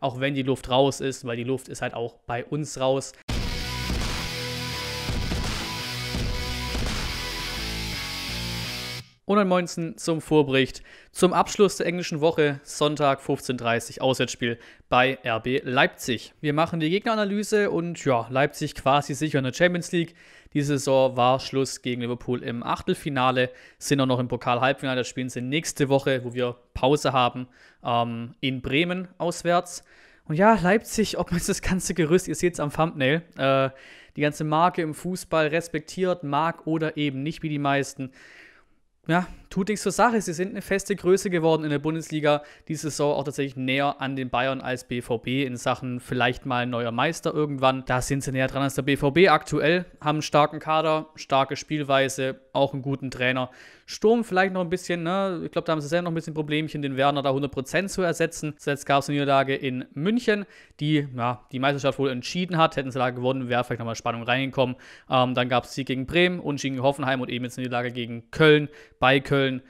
auch wenn die Luft raus ist, weil die Luft ist halt auch bei uns raus. und ansonsten zum Vorbericht zum Abschluss der englischen Woche, Sonntag 15.30 Uhr, Auswärtsspiel bei RB Leipzig. Wir machen die Gegneranalyse und ja, Leipzig quasi sicher in der Champions League. Diese Saison war Schluss gegen Liverpool im Achtelfinale, sind auch noch im Pokal-Halbfinale, das spielen sie nächste Woche, wo wir Pause haben, ähm, in Bremen auswärts. Und ja, Leipzig, ob man das ganze Gerüst, ihr seht es am Thumbnail, äh, die ganze Marke im Fußball respektiert, mag oder eben nicht wie die meisten ja, tut nichts zur Sache. Sie sind eine feste Größe geworden in der Bundesliga. Diese Saison auch tatsächlich näher an den Bayern als BVB in Sachen vielleicht mal neuer Meister irgendwann. Da sind sie näher dran als der BVB aktuell. Haben einen starken Kader, starke Spielweise, auch einen guten Trainer. Sturm vielleicht noch ein bisschen, ne? ich glaube, da haben sie selber noch ein bisschen Problemchen, den Werner da 100% zu ersetzen. Zuletzt gab es eine Niederlage in München, die ja, die Meisterschaft wohl entschieden hat. Hätten sie da gewonnen, wäre vielleicht nochmal Spannung reingekommen. Ähm, dann gab es Sieg gegen Bremen, Unschieden gegen Hoffenheim und eben jetzt eine Niederlage gegen Köln bei Köln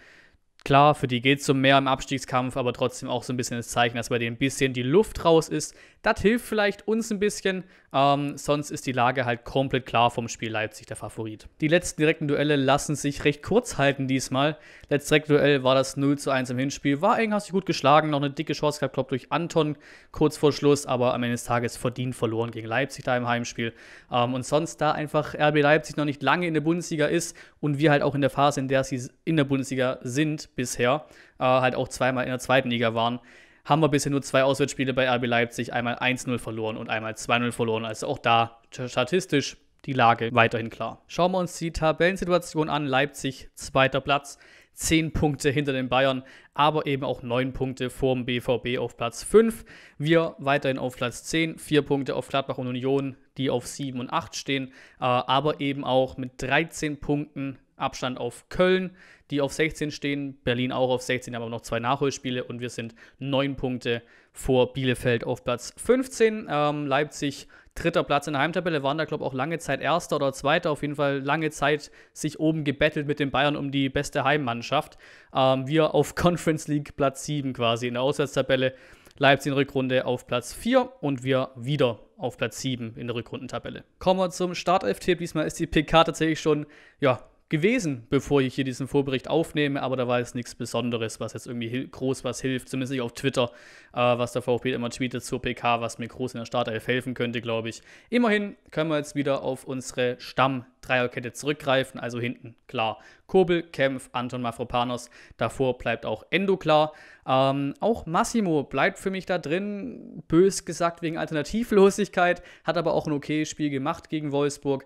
Klar, für die geht es um mehr im Abstiegskampf, aber trotzdem auch so ein bisschen das Zeichen, dass bei denen ein bisschen die Luft raus ist. Das hilft vielleicht uns ein bisschen. Ähm, sonst ist die Lage halt komplett klar vom Spiel Leipzig der Favorit. Die letzten direkten Duelle lassen sich recht kurz halten diesmal. Letztes direkte Duell war das 0 zu 1 im Hinspiel. War eng, gut geschlagen. Noch eine dicke Chance gehabt, glaube durch Anton kurz vor Schluss, aber am Ende des Tages verdient verloren gegen Leipzig da im Heimspiel. Ähm, und sonst, da einfach RB Leipzig noch nicht lange in der Bundesliga ist und wir halt auch in der Phase, in der sie in der Bundesliga sind, bisher, äh, halt auch zweimal in der zweiten Liga waren, haben wir bisher nur zwei Auswärtsspiele bei RB Leipzig, einmal 1-0 verloren und einmal 2-0 verloren. Also auch da statistisch die Lage weiterhin klar. Schauen wir uns die Tabellensituation an. Leipzig zweiter Platz, 10 Punkte hinter den Bayern, aber eben auch 9 Punkte vor dem BVB auf Platz 5. Wir weiterhin auf Platz 10, 4 Punkte auf Gladbach und Union, die auf 7 und 8 stehen, äh, aber eben auch mit 13 Punkten Abstand auf Köln, die auf 16 stehen, Berlin auch auf 16, aber noch zwei Nachholspiele und wir sind neun Punkte vor Bielefeld auf Platz 15. Ähm, Leipzig dritter Platz in der Heimtabelle, waren da, glaube ich, auch lange Zeit erster oder zweiter, auf jeden Fall lange Zeit sich oben gebettelt mit den Bayern um die beste Heimmannschaft. Ähm, wir auf Conference League Platz 7 quasi in der Auswärtstabelle. Leipzig in Rückrunde auf Platz 4 und wir wieder auf Platz 7 in der Rückrundentabelle. Kommen wir zum Startelf-Tipp. Diesmal ist die PK tatsächlich schon ja, gewesen, bevor ich hier diesen Vorbericht aufnehme, aber da war jetzt nichts Besonderes, was jetzt irgendwie groß was hilft, zumindest nicht auf Twitter, äh, was der VfB immer tweetet zur PK, was mir groß in der Startelf helfen könnte, glaube ich. Immerhin können wir jetzt wieder auf unsere Stamm-Dreierkette zurückgreifen, also hinten klar. Kobel, Kempf, Anton Mafropanos, davor bleibt auch Endo klar. Ähm, auch Massimo bleibt für mich da drin, bös gesagt wegen Alternativlosigkeit, hat aber auch ein okayes Spiel gemacht gegen Wolfsburg.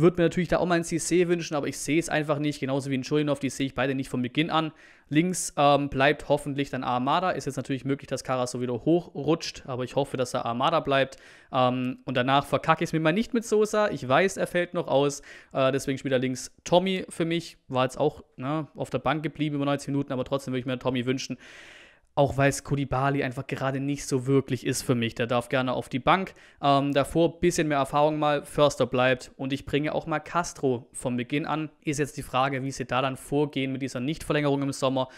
Würde mir natürlich da auch mal ein CC wünschen, aber ich sehe es einfach nicht. Genauso wie in Schulinov, die sehe ich beide nicht von Beginn an. Links ähm, bleibt hoffentlich dann Armada. Ist jetzt natürlich möglich, dass Karas so wieder hochrutscht, aber ich hoffe, dass er Armada bleibt. Ähm, und danach verkacke ich es mir mal nicht mit Sosa. Ich weiß, er fällt noch aus. Äh, deswegen spielt er links Tommy für mich. War jetzt auch ne, auf der Bank geblieben über 90 Minuten, aber trotzdem würde ich mir Tommy wünschen auch weil es Koulibaly einfach gerade nicht so wirklich ist für mich. Der darf gerne auf die Bank. Ähm, davor ein bisschen mehr Erfahrung mal, Förster bleibt und ich bringe auch mal Castro vom Beginn an. Ist jetzt die Frage, wie sie da dann vorgehen mit dieser Nichtverlängerung im Sommer.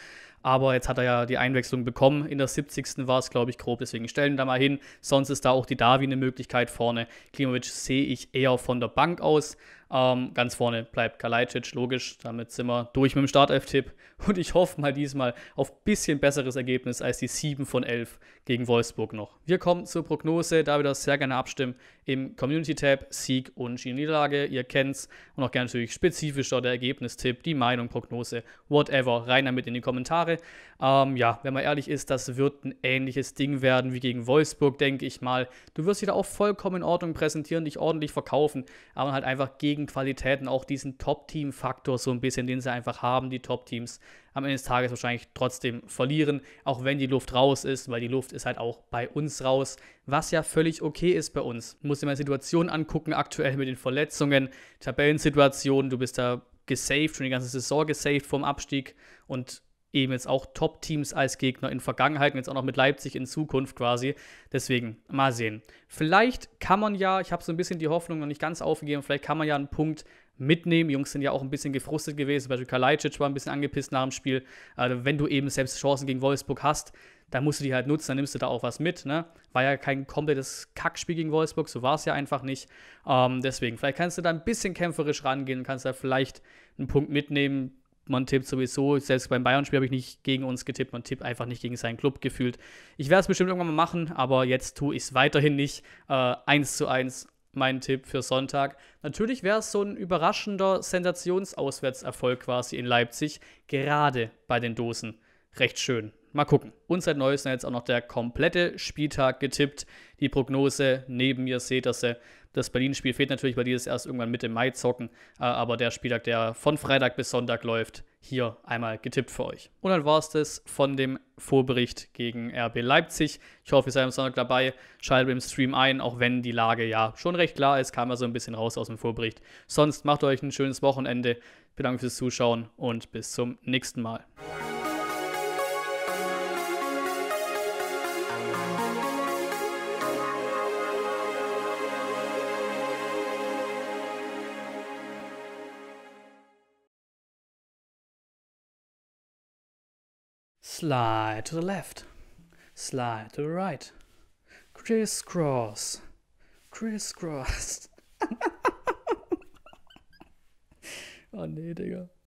Aber jetzt hat er ja die Einwechslung bekommen. In der 70. war es, glaube ich, grob. Deswegen stellen wir da mal hin. Sonst ist da auch die Darwin eine Möglichkeit vorne. Klimovic sehe ich eher von der Bank aus. Ähm, ganz vorne bleibt Kalajdzic, logisch. Damit sind wir durch mit dem Startelf-Tipp. Und ich hoffe mal diesmal auf ein bisschen besseres Ergebnis als die 7 von 11 gegen Wolfsburg noch. Wir kommen zur Prognose. Da wir das sehr gerne abstimmen im Community-Tab Sieg und Niederlage. Ihr kennt es Und auch gerne natürlich spezifischer der Ergebnistipp, die Meinung, Prognose, whatever. Rein damit in die Kommentare. Ähm, ja, wenn man ehrlich ist, das wird ein ähnliches Ding werden wie gegen Wolfsburg, denke ich mal. Du wirst dich da auch vollkommen in Ordnung präsentieren, dich ordentlich verkaufen, aber halt einfach gegen neben Qualitäten auch diesen Top-Team-Faktor so ein bisschen, den sie einfach haben, die Top-Teams am Ende des Tages wahrscheinlich trotzdem verlieren, auch wenn die Luft raus ist, weil die Luft ist halt auch bei uns raus, was ja völlig okay ist bei uns. Muss dir mal Situationen angucken, aktuell mit den Verletzungen, Tabellensituationen, du bist da gesaved, schon die ganze Saison gesaved vom Abstieg und eben jetzt auch Top-Teams als Gegner in Vergangenheit und jetzt auch noch mit Leipzig in Zukunft quasi. Deswegen mal sehen. Vielleicht kann man ja, ich habe so ein bisschen die Hoffnung noch nicht ganz aufgegeben, vielleicht kann man ja einen Punkt mitnehmen. Die Jungs sind ja auch ein bisschen gefrustet gewesen. Zum Beispiel Kalajdzic war ein bisschen angepisst nach dem Spiel. Also wenn du eben selbst Chancen gegen Wolfsburg hast, dann musst du die halt nutzen, dann nimmst du da auch was mit. Ne? War ja kein komplettes Kackspiel gegen Wolfsburg, so war es ja einfach nicht. Ähm, deswegen, vielleicht kannst du da ein bisschen kämpferisch rangehen kannst da vielleicht einen Punkt mitnehmen man tippt sowieso, selbst beim Bayern-Spiel habe ich nicht gegen uns getippt, man tippt einfach nicht gegen seinen Club gefühlt. Ich werde es bestimmt irgendwann mal machen, aber jetzt tue ich es weiterhin nicht. Äh, 1 zu 1 mein Tipp für Sonntag. Natürlich wäre es so ein überraschender Sensationsauswärtserfolg quasi in Leipzig, gerade bei den Dosen. Recht schön. Mal gucken. Und seit neuestem jetzt auch noch der komplette Spieltag getippt. Die Prognose neben mir seht ihr sie das Berlin-Spiel fehlt natürlich, weil die das erst irgendwann Mitte Mai zocken. Äh, aber der Spieltag, der von Freitag bis Sonntag läuft, hier einmal getippt für euch. Und dann war es das von dem Vorbericht gegen RB Leipzig. Ich hoffe, ihr seid am Sonntag dabei. Schaltet im Stream ein, auch wenn die Lage ja schon recht klar ist, kam ja so ein bisschen raus aus dem Vorbericht. Sonst macht euch ein schönes Wochenende. Vielen Dank fürs Zuschauen und bis zum nächsten Mal. Slide to the left. Slide to the right. Crisscross. Crisscross. oh nee, Digga.